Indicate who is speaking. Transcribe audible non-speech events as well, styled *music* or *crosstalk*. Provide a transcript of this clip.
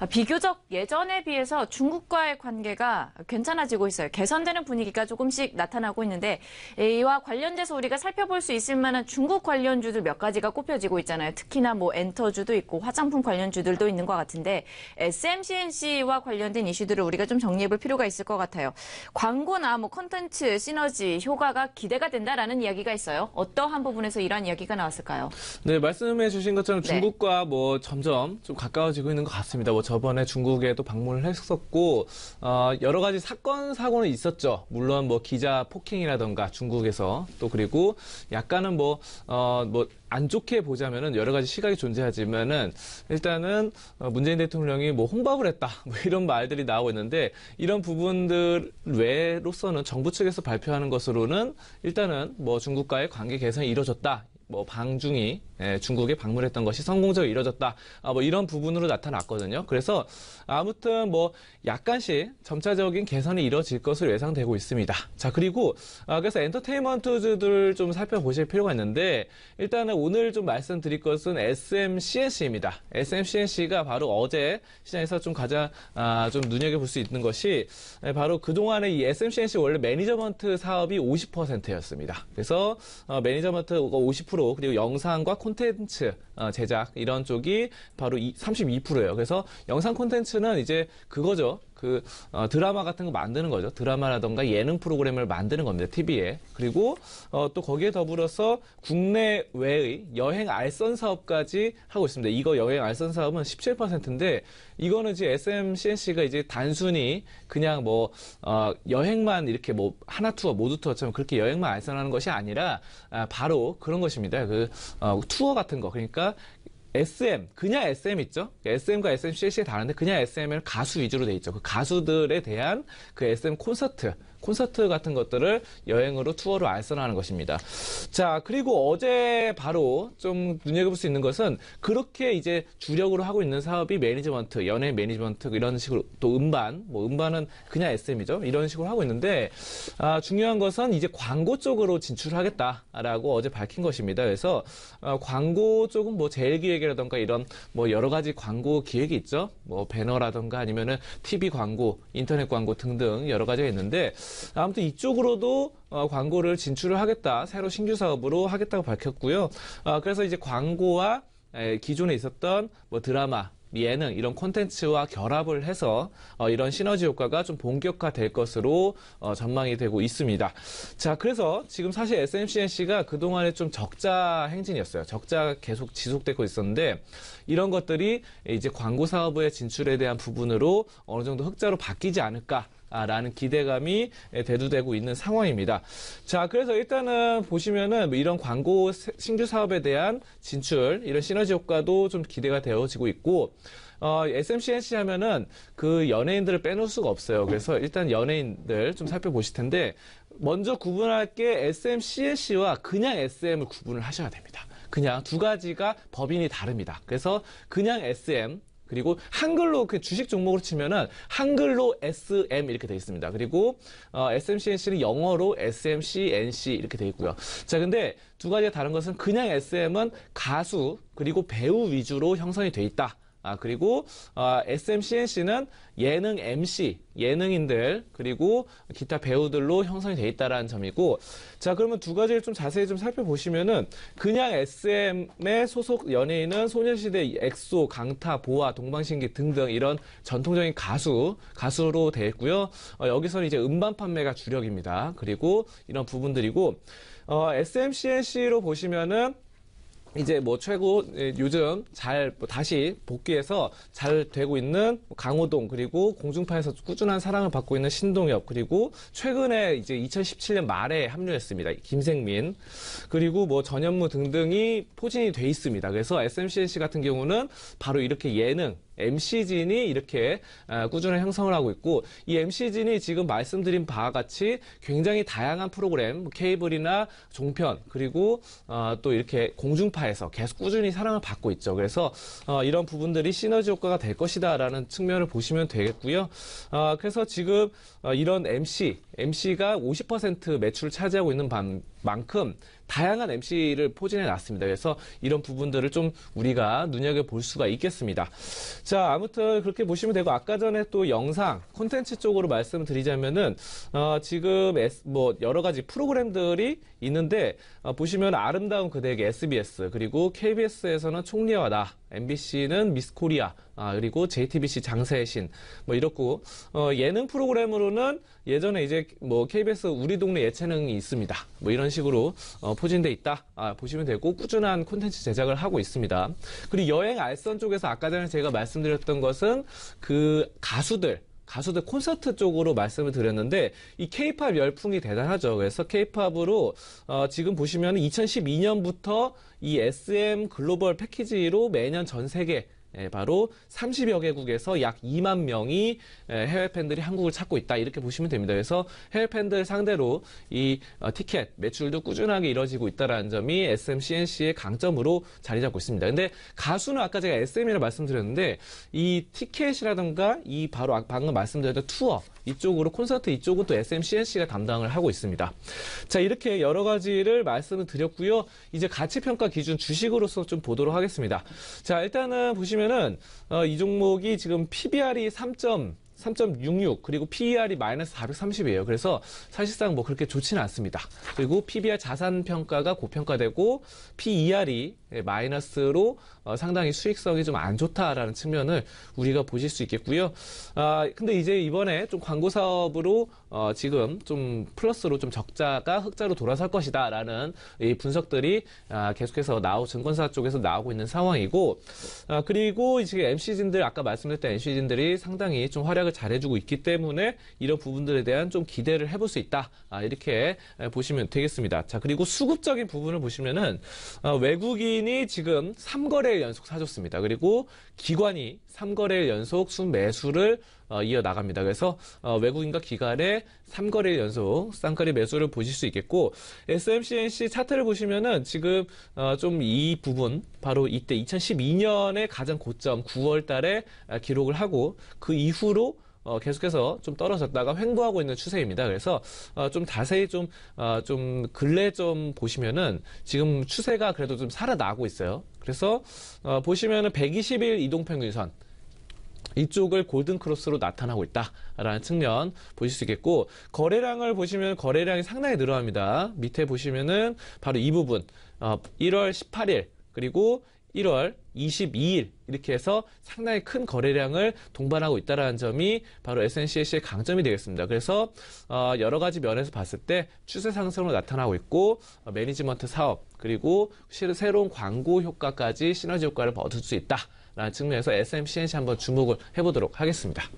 Speaker 1: 아, 비교적 예전에 비해서 중국과의 관계가 괜찮아지고 있어요. 개선되는 분위기가 조금씩 나타나고 있는데 이와 관련돼서 우리가 살펴볼 수 있을 만한 중국 관련주들 몇 가지가 꼽혀지고 있잖아요. 특히나 뭐 엔터주도 있고 화장품 관련주들도 있는 것 같은데 SMCNC와 관련된 이슈들을 우리가 좀 정리해볼 필요가 있을 것 같아요. 광고나 뭐 컨텐츠 시너지 효과가 기대가 된다라는 이야기가 있어요. 어떠한 부분에서 이러한 이야기가 나왔을까요? 네, 말씀해주신 것처럼 네. 중국과 네. 뭐 점점 좀 가까워지고 있는 것 같습니다. 뭐 저번에 중국에도 방문을 했었고 어, 여러 가지 사건 사고는 있었죠. 물론 뭐 기자 폭행이라던가 중국에서 또 그리고 약간은 뭐 어, 뭐 안 좋게 보자면은 여러 가지 시각이 존재하지만은 일단은 어, 문재인 대통령이 뭐 홍밥을 했다 *laughs* 뭐 이런 말들이 나오고 있는데 이런 부분들 외로서는 정부 측에서 발표하는 것으로는 일단은 뭐 중국과의 관계 개선이 이루어졌다 뭐 방중이 예, 중국에 방문했던 것이 성공적으로 이뤄졌다. 아, 뭐 이런 부분으로 나타났거든요. 그래서 아무튼 뭐 약간씩 점차적인 개선이 이뤄질 것으로 예상되고 있습니다. 자 그리고 아, 그래서 엔터테인먼트들 좀 살펴보실 필요가 있는데 일단은 오늘 좀 말씀드릴 것은 SMCNC입니다. SMCNC가 바로 어제 시장에서 좀 가장 아, 좀 눈여겨볼 수 있는 것이 예, 바로 그동안의 이 SMCNC 원래 매니저먼트 사업이 50%였습니다. 그래서 어, 매니저먼트가 50% 그리고 영상과 콘텐츠 어, 제작 이런 쪽이 바로 32%예요. 그래서 영상 콘텐츠는 이제 그거죠. 그 어, 드라마 같은 거 만드는 거죠. 드라마라던가 예능 프로그램을 만드는 겁니다. TV에. 그리고 어, 또 거기에 더불어서 국내외의 여행 알선 사업까지 하고 있습니다. 이거 여행 알선 사업은 17%인데 이거는 이제 SMCNC가 이제 단순히 그냥 뭐 어, 여행만 이렇게 뭐 하나 투어 모두 투어처럼 그렇게 여행만 알선하는 것이 아니라 아, 바로 그런 것입니다. 그 어, 투어 같은 거 그러니까 SM, 그냥 SM 있죠? SM과 SM, CLC가 다른데 그냥 SM은 가수 위주로 돼 있죠. 그 가수들에 대한 그 SM 콘서트, 콘서트 같은 것들을 여행으로 투어로 알선하는 것입니다. 자, 그리고 어제 바로 좀 눈여겨볼 수 있는 것은 그렇게 이제 주력으로 하고 있는 사업이 매니지먼트, 연예 매니지먼트 이런 식으로 또 음반, 뭐 음반은 그냥 SM이죠. 이런 식으로 하고 있는데 아, 중요한 것은 이제 광고 쪽으로 진출하겠다라고 어제 밝힌 것입니다. 그래서 어, 광고 쪽은 뭐 제일 기획이라던가 이런 뭐 여러 가지 광고 기획이 있죠. 뭐 배너라던가 아니면은 TV 광고, 인터넷 광고 등등 여러 가지가 있는데 아무튼 이쪽으로도 어, 광고를 진출을 하겠다. 새로 신규 사업으로 하겠다고 밝혔고요. 어, 그래서 이제 광고와 에, 기존에 있었던 뭐 드라마, 예능 이런 콘텐츠와 결합을 해서 어, 이런 시너지 효과가 좀 본격화될 것으로 어, 전망이 되고 있습니다. 자, 그래서 지금 사실 SMCNC가 그동안에 좀 적자 행진이었어요. 적자 계속 지속되고 있었는데 이런 것들이 이제 광고 사업의 진출에 대한 부분으로 어느 정도 흑자로 바뀌지 않을까 아, 라는 기대감이 대두되고 있는 상황입니다. 자, 그래서 일단은 보시면은 뭐 이런 광고 신규 사업에 대한 진출, 이런 시너지 효과도 좀 기대가 되어지고 있고, 어, SMCNC 하면은 그 연예인들을 빼놓을 수가 없어요. 그래서 일단 연예인들 좀 살펴보실 텐데, 먼저 구분할 게 SMCNC와 그냥 SM을 구분을 하셔야 됩니다. 그냥 두 가지가 법인이 다릅니다. 그래서 그냥 SM, 그리고 한글로 그 주식 종목으로 치면은 한글로 SM 이렇게 되어 있습니다. 그리고 어, SMCNC는 영어로 SMCNC 이렇게 되어 있고요. 자, 근데 두 가지가 다른 것은 그냥 SM은 가수 그리고 배우 위주로 형성이 돼 있다. 아, 그리고 어, SMCNC는 예능 MC, 예능인들 그리고 기타 배우들로 형성이 돼 있다라는 점이고 자 그러면 두 가지를 좀 자세히 좀 살펴보시면은 그냥 s m 의 소속 연예인은 소녀시대, 엑소, 강타, 보아, 동방신기 등등 이런 전통적인 가수 가수로 돼 있고요. 어, 여기서는 이제 음반 판매가 주력입니다. 그리고 이런 부분들이고 어, SMCNC로 보시면은 이제 뭐 최고 예, 요즘 잘 뭐 다시 복귀해서 잘 되고 있는 강호동 그리고 공중파에서 꾸준한 사랑을 받고 있는 신동엽 그리고 최근에 이제 2017년 말에 합류했습니다 김생민 그리고 뭐 전현무 등등이 포진이 돼 있습니다 그래서 SMCNC 같은 경우는 바로 이렇게 예능 MC진이 이렇게 아, 꾸준히 형성을 하고 있고 이 MC진이 지금 말씀드린 바와 같이 굉장히 다양한 프로그램 뭐 케이블이나 종편 그리고 어, 또 이렇게 공중파에서 계속 꾸준히 사랑을 받고 있죠. 그래서 어, 이런 부분들이 시너지 효과가 될 것이다라는 측면을 보시면 되겠고요. 어, 그래서 지금 이런 MC MC가 50% 매출을 차지하고 있는 반, 만큼 다양한 MC를 포진해 놨습니다. 그래서 이런 부분들을 좀 우리가 눈여겨 볼 수가 있겠습니다. 자, 아무튼 그렇게 보시면 되고 아까 전에 또 영상 콘텐츠 쪽으로 말씀드리자면은 어, 지금 S, 뭐 여러 가지 프로그램들이 있는데 어, 보시면 아름다운 그대에게 SBS 그리고 KBS에서는 총리와 나 MBC는 미스코리아 아, 그리고 JTBC 장사의 신뭐 이렇고 어, 예능 프로그램으로는 예전에 이제 뭐 KBS 우리 동네 예체능이 있습니다. 뭐 이런 식으로 어, 포진돼 있다 아, 보시면 되고 꾸준한 콘텐츠 제작을 하고 있습니다. 그리고 여행 알선 쪽에서 아까 전에 제가 말씀드렸던 것은 그 가수들 가수들 콘서트 쪽으로 말씀을 드렸는데 이 케이팝 열풍이 대단하죠. 그래서 케이팝으로 어, 지금 보시면 2012년부터 이 SM 글로벌 패키지로 매년 전 세계 예, 바로 30여 개국에서 약 2만 명이 예, 해외 팬들이 한국을 찾고 있다 이렇게 보시면 됩니다. 그래서 해외 팬들 상대로 이 어, 티켓 매출도 꾸준하게 이뤄지고 있다라는 점이 SM CNC의 강점으로 자리 잡고 있습니다. 근데 가수는 아까 제가 SM이라 말씀드렸는데 이 티켓이라든가 이 바로 아, 방금 말씀드렸던 투어 이쪽으로 콘서트 이쪽은 또 SM CNC가 담당을 하고 있습니다. 자 이렇게 여러 가지를 말씀을 드렸고요. 이제 가치 평가 기준 주식으로서 좀 보도록 하겠습니다. 자 일단은 보시면 보시면은 어, 이 종목이 지금 PBR이 3. 3.66 그리고 PER이 마이너스 430이에요. 그래서 사실상 뭐 그렇게 좋지는 않습니다. 그리고 PBR 자산 평가가 고평가되고 PER이 예, 마이너스로 어, 상당히 수익성이 좀 안 좋다라는 측면을 우리가 보실 수 있겠고요. 아, 근데 이제 이번에 좀 광고 사업으로 어, 지금 좀 플러스로 좀 적자가 흑자로 돌아설 것이다라는 이 분석들이 아, 계속해서 나오 증권사 쪽에서 나오고 있는 상황이고 아, 그리고 지금 MC진들 아까 말씀드렸던 MC진들이 상당히 좀 활약을 잘해주고 있기 때문에 이런 부분들에 대한 좀 기대를 해볼 수 있다 아, 이렇게 보시면 되겠습니다. 자 그리고 수급적인 부분을 보시면은 아, 어, 외국이 개인이 지금 3거래일 연속 사줬습니다. 그리고 기관이 3거래일 연속 순매수를 어, 이어나갑니다. 그래서 어, 외국인과 기관의 3거래일 연속 쌍거리 매수를 보실 수 있겠고 SMCNC 차트를 보시면은 지금 어, 좀이 부분 바로 이때 2012년에 가장 고점 9월 달에 아, 기록을 하고 그 이후로 어, 계속해서 좀 떨어졌다가 횡보하고 있는 추세입니다. 그래서 어, 좀 자세히 좀 어, 좀 근래 좀 보시면은 지금 추세가 그래도 좀 살아나고 있어요. 그래서 어, 보시면은 120일 이동평균선 이쪽을 골든 크로스로 나타나고 있다라는 측면 보실 수 있겠고 거래량을 보시면 거래량이 상당히 늘어납니다. 밑에 보시면은 바로 이 부분 어, 1월 18일 그리고 1월 22일 이렇게 해서 상당히 큰 거래량을 동반하고 있다는 점이 바로 s n c c 의 강점이 되겠습니다. 그래서 어, 여러 가지 면에서 봤을 때 추세 상승으로 나타나고 있고 어, 매니지먼트 사업 그리고 새로운 광고 효과까지 시너지 효과를 얻을 수 있다라는 측면에서 SMCNC 한번 주목을 해보도록 하겠습니다.